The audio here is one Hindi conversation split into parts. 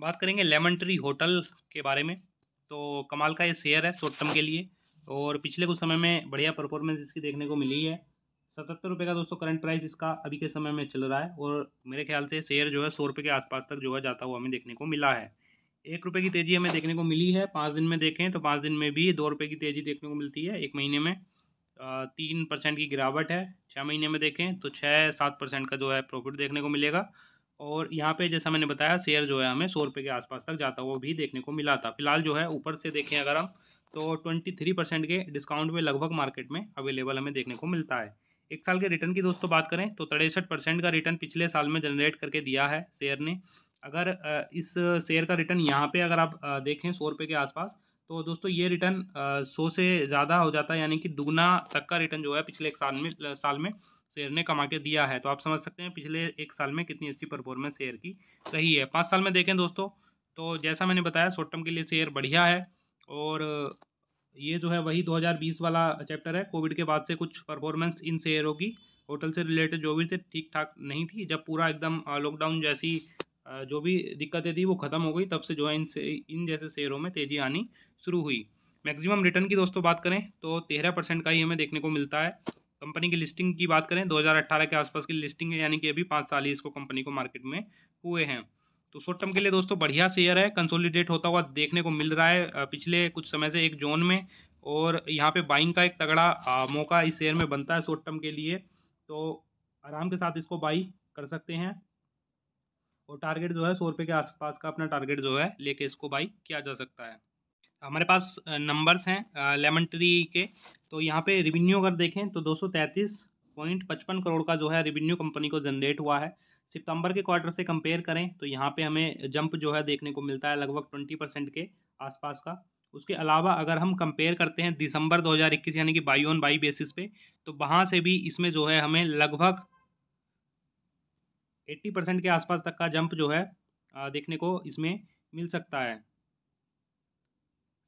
बात करेंगे लेमन ट्री होटल के बारे में तो कमाल का ये शेयर है शॉर्ट टर्म के लिए और पिछले कुछ समय में बढ़िया परफॉर्मेंस इसकी देखने को मिली है सतहत्तर रुपये का दोस्तों करंट प्राइस इसका अभी के समय में चल रहा है और मेरे ख्याल से शेयर जो है सौ रुपये के आसपास तक जो है जाता हुआ हमें देखने को मिला है एक रुपये की तेज़ी हमें देखने को मिली है पाँच दिन में देखें तो पाँच दिन में भी दो रुपये की तेज़ी देखने को मिलती है एक महीने में तीन परसेंट की गिरावट है छः महीने में देखें तो छः सात परसेंट का जो है प्रॉफिट देखने को मिलेगा और यहाँ पे जैसा मैंने बताया शेयर जो है हमें सौ रुपये के आसपास तक जाता हुआ भी देखने को मिला था फिलहाल जो है ऊपर से देखें अगर हम तो ट्वेंटी थ्री परसेंट के डिस्काउंट में लगभग मार्केट में अवेलेबल हमें देखने को मिलता है एक साल के रिटर्न की दोस्तों बात करें तो तिरसठ परसेंट का रिटर्न पिछले साल में जनरेट करके दिया है शेयर ने अगर इस शेयर का रिटर्न यहाँ पर अगर आप देखें सौ रुपये के आसपास तो दोस्तों ये रिटर्न सौ से ज़्यादा हो जाता है यानी कि दुगना तक का रिटर्न जो है पिछले एक साल में साल में शेयर ने कमा के दिया है तो आप समझ सकते हैं पिछले एक साल में कितनी अच्छी परफॉर्मेंस शेयर की रही है पाँच साल में देखें दोस्तों तो जैसा मैंने बताया शॉर्ट टर्म के लिए शेयर बढ़िया है और ये जो है वही 2020 वाला चैप्टर है कोविड के बाद से कुछ परफॉर्मेंस इन शेयरों की होटल से रिलेटेड जो भी थे ठीक ठाक नहीं थी जब पूरा एकदम लॉकडाउन जैसी जो भी दिक्कतें थी वो ख़त्म हो गई तब से जो है इन से इन जैसे शेयरों में तेज़ी आनी शुरू हुई मैक्सिमम रिटर्न की दोस्तों बात करें तो तेरह परसेंट का ही हमें देखने को मिलता है कंपनी की लिस्टिंग की बात करें 2018 के आसपास की लिस्टिंग है यानी कि अभी पाँच साल ही इसको कंपनी को मार्केट में हुए हैं तो शॉर्ट टर्म के लिए दोस्तों बढ़िया शेयर है कंसोलिडेट होता हुआ देखने को मिल रहा है पिछले कुछ समय से एक जोन में और यहाँ पे बाइंग का एक तगड़ा मौका इस शेयर में बनता है शॉर्ट टर्म के लिए तो आराम के साथ इसको बाई कर सकते हैं और टारगेट जो है सौ रुपये के आसपास का अपना टारगेट जो है लेके इसको बाई किया जा सकता है हमारे पास नंबर्स हैं लेमन ट्री के तो यहाँ पे रिवेन्यू अगर देखें तो दो पॉइंट पचपन करोड़ का जो है रिवेन्यू कंपनी को जनरेट हुआ है सितंबर के क्वार्टर से कंपेयर करें तो यहाँ पे हमें जंप जो है देखने को मिलता है लगभग ट्वेंटी परसेंट के आसपास का उसके अलावा अगर हम कंपेयर करते हैं दिसंबर 2021 यानी कि बाई ऑन बाई बेसिस पे तो वहाँ से भी इसमें जो है हमें लगभग एट्टी परसेंट के आसपास तक का जंप जो है देखने को इसमें मिल सकता है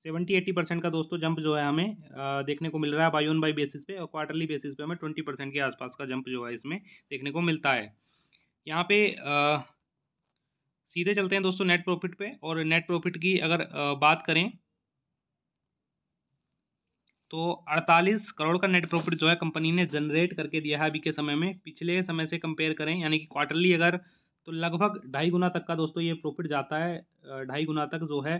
सेवेंटी एट्टी परसेंट का दोस्तों जंप जो है हमें देखने को मिल रहा है बाई ऑन बाई बेसिस पे और क्वार्टरली बेसिस पे हमें ट्वेंटी परसेंट के आसपास का जंप जो है इसमें देखने को मिलता है यहाँ पे आ, सीधे चलते हैं दोस्तों नेट प्रॉफिट पे और नेट प्रॉफिट की अगर आ, बात करें तो 48 करोड़ का नेट प्रॉफिट जो है कंपनी ने जनरेट करके दिया है अभी के समय में पिछले समय से कंपेयर करें यानी कि क्वार्टरली अगर तो लगभग ढाई गुना तक का दोस्तों ये प्रॉफिट जाता है ढाई गुना तक जो है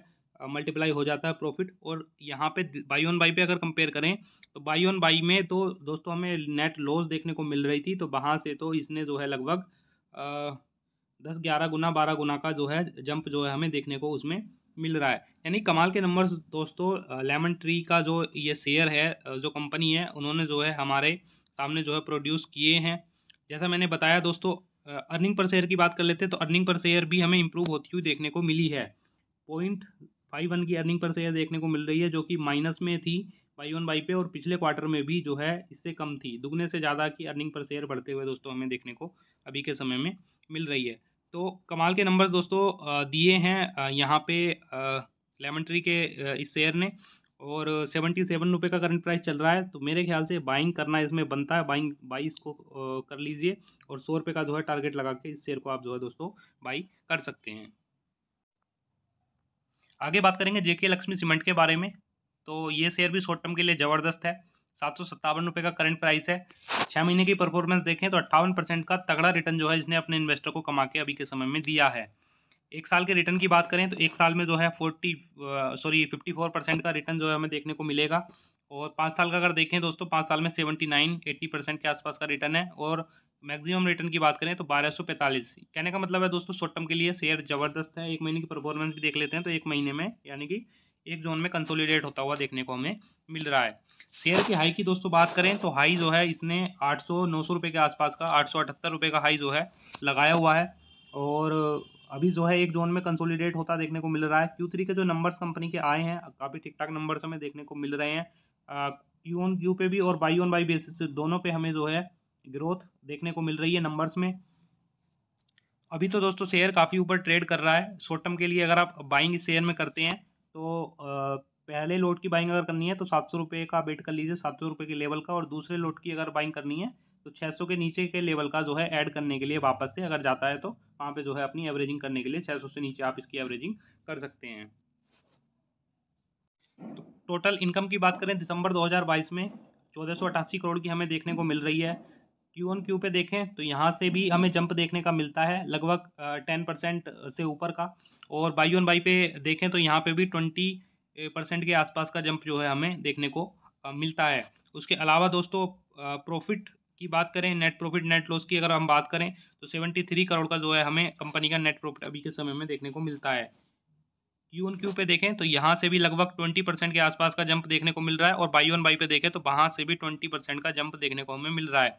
मल्टीप्लाई हो जाता है प्रॉफिट और यहाँ पे बाई ऑन बाई पे अगर कंपेयर करें तो बाई ऑन बाई में तो दोस्तों हमें नेट लॉस देखने को मिल रही थी तो वहाँ से तो इसने जो है लगभग दस ग्यारह गुना बारह गुना का जो है जंप जो है हमें देखने को उसमें मिल रहा है यानी कमाल के नंबर्स दोस्तों लेमन ट्री का जो ये शेयर है जो कंपनी है उन्होंने जो है हमारे सामने जो है प्रोड्यूस किए हैं जैसा मैंने बताया दोस्तों अर्निंग पर शेयर की बात कर लेते हैं तो अर्निंग पर शेयर भी हमें इम्प्रूव होती हुई देखने को मिली है पॉइंट बाई वन की अर्निंग पर शेयर देखने को मिल रही है जो कि माइनस में थी बाई वन बाई पे और पिछले क्वार्टर में भी जो है इससे कम थी दुगने से ज़्यादा की अर्निंग पर शेयर बढ़ते हुए दोस्तों हमें देखने को अभी के समय में मिल रही है तो कमाल के नंबर्स दोस्तों दिए हैं यहाँ पे लेमन ट्री के इस शेयर ने और सेवेंटी सेवन रुपये का करंट प्राइस चल रहा है तो मेरे ख्याल से बाइंग करना इसमें बनता है बाइंग बाई इसको कर लीजिए और सौ रुपये का जो है टारगेट लगा के इस शेयर को आप जो है दोस्तों बाई कर सकते हैं आगे बात करेंगे जेके लक्ष्मी सीमेंट के बारे में तो ये शेयर भी शॉर्ट टर्म के लिए ज़बरदस्त है सात सौ सत्तावन रुपये का करंट प्राइस है छः महीने की परफॉर्मेंस देखें तो अट्ठावन परसेंट का तगड़ा रिटर्न जो है इसने अपने इन्वेस्टर को कमा के अभी के समय में दिया है एक साल के रिटर्न की बात करें तो एक साल में जो है forty sorry fifty four percent का रिटर्न जो है हमें देखने को मिलेगा और पाँच साल का अगर देखें दोस्तों पाँच साल में सेवेंटी नाइन एट्टी परसेंट के आसपास का रिटर्न है और मैक्सिमम रिटर्न की बात करें तो 1245 कहने का मतलब है दोस्तों शॉर्ट टर्म के लिए शेयर जबरदस्त है एक महीने की परफॉर्मेंस भी देख लेते हैं तो एक महीने में यानी कि एक जोन में कंसोलिडेट होता हुआ देखने को हमें मिल रहा है शेयर की हाई की दोस्तों बात करें तो हाई जो है इसने 800 900 रुपए के आसपास का आठ सौ रुपए का हाई जो है लगाया हुआ है और अभी जो है एक जोन में कंसोलिडेट होता देखने को मिल रहा है क्यू थ्री के जो नंबर्स कंपनी के आए हैं काफ़ी ठीक ठाक नंबर्स हमें देखने को मिल रहे हैं क्यू ऑन क्यू पे भी और बाई ऑन बाई बेसिस दोनों पे हमें जो है ग्रोथ देखने को मिल रही है नंबर्स में अभी तो दोस्तों शेयर काफ़ी ऊपर ट्रेड कर रहा है शॉर्ट टर्म के लिए अगर आप बाइंग शेयर में करते हैं तो पहले लोट की बाइंग अगर करनी है तो सात सौ रुपये का बेट कर लीजिए सात सौ रुपये के लेवल का और दूसरे लोट की अगर बाइंग करनी है तो छः सौ के नीचे के लेवल का जो है ऐड करने के लिए वापस से अगर जाता है तो वहाँ पर जो है अपनी एवरेजिंग करने के लिए छः सौ से नीचे आप इसकी एवरेजिंग कर सकते हैं तो टोटल इनकम की बात करें दिसंबर दो में चौदह करोड़ की हमें देखने को मिल रही है क्यू ऑन क्यू पे देखें तो यहाँ से भी हमें जंप देखने का मिलता है लगभग टेन परसेंट से ऊपर का और बाई ऑन बाई पे देखें तो यहाँ पे भी ट्वेंटी परसेंट के आसपास का जंप जो है हमें देखने को मिलता है उसके अलावा दोस्तों प्रॉफिट की बात करें नेट प्रॉफिट नेट लॉस की अगर हम बात करें तो सेवेंटी थ्री करोड़ का जो है हमें कंपनी का नेट प्रॉफिट अभी के समय में देखने को मिलता है क्यू ऑन क्यू पे देखें तो यहाँ से भी लगभग ट्वेंटी परसेंट के आसपास का जंप देखने को मिल रहा है और बाई ऑन बाई पे देखें तो वहाँ से भी ट्वेंटी परसेंट का जंप देखने को हमें मिल रहा है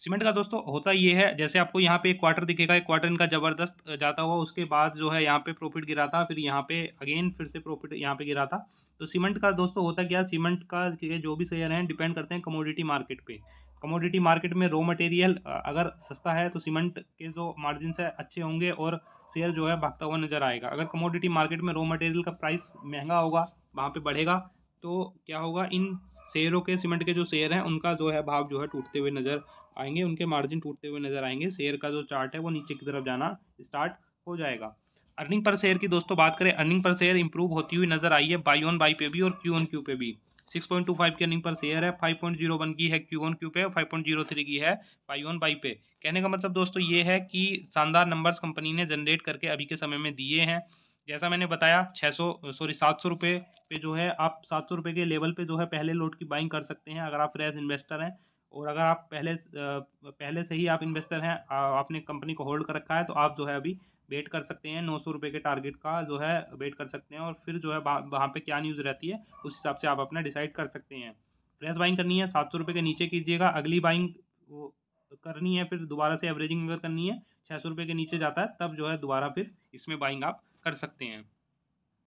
सीमेंट का दोस्तों होता ये है जैसे आपको यहाँ पे एक क्वार्टर दिखेगा एक क्वार्टर इनका ज़बरदस्त जाता हुआ उसके बाद जो है यहाँ पे प्रॉफिट गिरा था फिर यहाँ पे अगेन फिर से प्रॉफिट यहाँ पे गिरा था तो सीमेंट का दोस्तों होता क्या सीमेंट का जो भी शेयर हैं डिपेंड करते हैं कमोडिटी मार्केट पे कमोडिटी मार्केट में रॉ मटेरियल अगर सस्ता है तो सीमेंट के जो मार्जिन है अच्छे होंगे और शेयर जो है भागता हुआ नजर आएगा अगर कमोडिटी मार्केट में रॉ मटेरियल का प्राइस महंगा होगा वहाँ पर बढ़ेगा तो क्या होगा इन शेयरों के सीमेंट के जो शेयर हैं उनका जो है भाव जो है टूटते हुए नज़र आएंगे उनके मार्जिन टूटते हुए नजर आएंगे शेयर का जो चार्ट है वो नीचे की तरफ जाना स्टार्ट हो जाएगा अर्निंग पर शेयर की दोस्तों बात करें अर्निंग पर शेयर इंप्रूव होती हुई नजर आई है बाई ऑन बाई पे भी और क्यू ऑन क्यू पे भी 6.25 की अर्निंग पर शेयर है 5.01 की है क्यू ऑन क्यू पे और 5.03 की है बाई ऑन बाई पे कहने का मतलब दोस्तों ये है कि शानदार नंबर्स कंपनी ने जनरेट करके अभी के समय में दिए हैं जैसा मैंने बताया 600 सॉरी सात सौ पे जो है आप सात सौ के लेवल पे जो है पहले लोट की बाइंग कर सकते हैं अगर आप फ्रेश इन्वेस्टर हैं और अगर आप पहले पहले से ही आप इन्वेस्टर हैं आपने कंपनी को होल्ड कर रखा है तो आप जो है अभी वेट कर सकते हैं नौ सौ रुपये के टारगेट का जो है वेट कर सकते हैं और फिर जो है वहाँ पे क्या न्यूज़ रहती है उस हिसाब से आप अपना डिसाइड कर सकते हैं प्रेस बाइंग करनी है सात सौ रुपये के नीचे कीजिएगा अगली बाइंग करनी है फिर दोबारा से एवरेजिंग अगर करनी है छः सौ रुपये के नीचे जाता है तब जो है दोबारा फिर इसमें बाइंग आप कर सकते हैं